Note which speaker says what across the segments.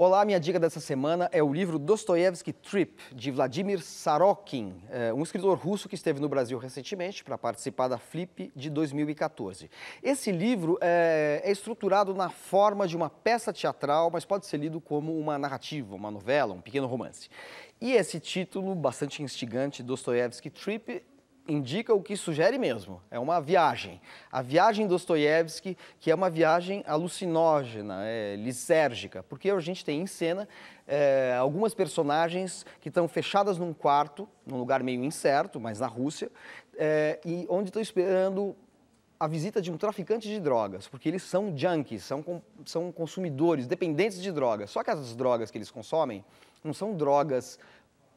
Speaker 1: Olá, minha dica dessa semana é o livro Dostoevsky Trip, de Vladimir Sarokin, eh, um escritor russo que esteve no Brasil recentemente para participar da Flip de 2014. Esse livro eh, é, estruturado na forma de uma peça teatral, mas pode ser lido como uma narrativa, uma novela, um pequeno romance. E esse título, bastante instigante, Dostoevsky Trip, indica o que sugere mesmo. É uma viagem. A viagem Dostoiévski, que é uma viagem alucinógena, é, lisérgica, porque a gente tem em cena é, algumas personagens que estão fechadas num quarto, num lugar meio incerto, mas na Rússia, é, e onde estão esperando a visita de um traficante de drogas, porque eles são junkies, são, são consumidores, dependentes de drogas. Só que as drogas que eles consomem não são drogas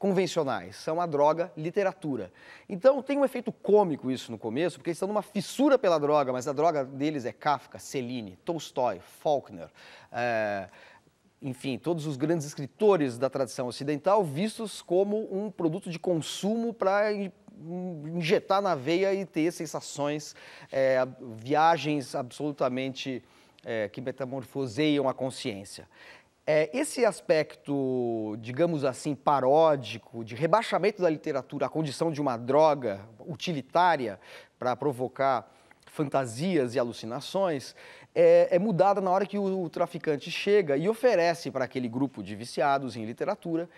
Speaker 1: convencionais, são a droga literatura. Então tem um efeito cômico isso no começo, porque eles estão numa fissura pela droga, mas a droga deles é Kafka, Celine, Tolstói, Faulkner, é, enfim, todos os grandes escritores da tradição ocidental vistos como um produto de consumo para injetar na veia e ter sensações, é, viagens absolutamente é, que metamorfoseiam a consciência. É, esse aspecto, digamos assim, paródico, de rebaixamento da literatura à condição de uma droga utilitária para provocar fantasias e alucinações, é, é mudada na hora que o, o traficante chega e oferece para aquele grupo de viciados em literatura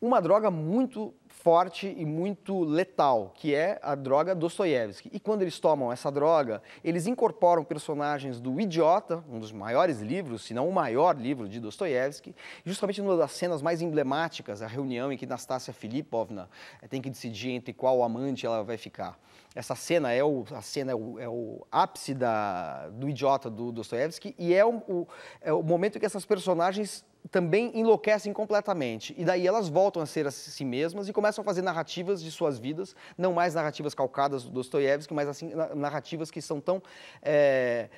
Speaker 1: uma droga muito forte e muito letal, que é a droga Dostoiévski. E quando eles tomam essa droga, eles incorporam personagens do Idiota, um dos maiores livros, se não o maior livro de Dostoiévski, justamente numa das cenas mais emblemáticas, a reunião em que Nastassia Filipovna eh, tem que decidir entre qual amante ela vai ficar. Essa cena é o, a cena é o, é o ápice da, do Idiota do Dostoiévski e é o, o, é o momento em que essas personagens também enlouquecem completamente. E daí elas voltam a ser a si mesmas e começam a fazer narrativas de suas vidas, não mais narrativas calcadas do Dostoiévski, mas assim narrativas que são tão é,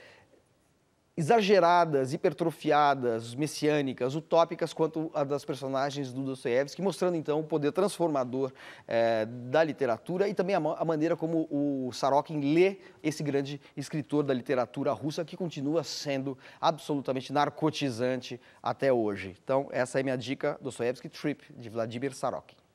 Speaker 1: exageradas, hipertrofiadas, messiânicas, utópicas quanto a das personagens do Dostoiévski, mostrando então o poder transformador eh, da literatura e também a, a, maneira como o Sarokin lê esse grande escritor da literatura russa que continua sendo absolutamente narcotizante até hoje. Então, essa é a minha dica, Dostoiévski Trip, de Vladimir Sarokin.